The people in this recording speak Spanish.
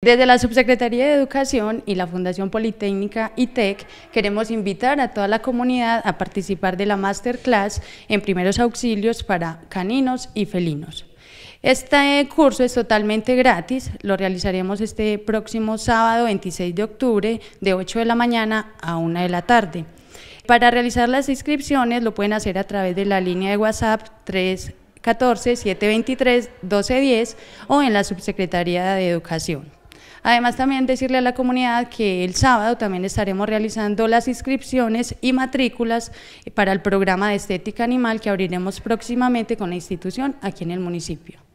Desde la Subsecretaría de Educación y la Fundación Politécnica ITEC queremos invitar a toda la comunidad a participar de la masterclass en primeros auxilios para caninos y felinos. Este curso es totalmente gratis, lo realizaremos este próximo sábado 26 de octubre de 8 de la mañana a 1 de la tarde. Para realizar las inscripciones lo pueden hacer a través de la línea de WhatsApp 314 723 1210 o en la Subsecretaría de Educación. Además también decirle a la comunidad que el sábado también estaremos realizando las inscripciones y matrículas para el programa de estética animal que abriremos próximamente con la institución aquí en el municipio.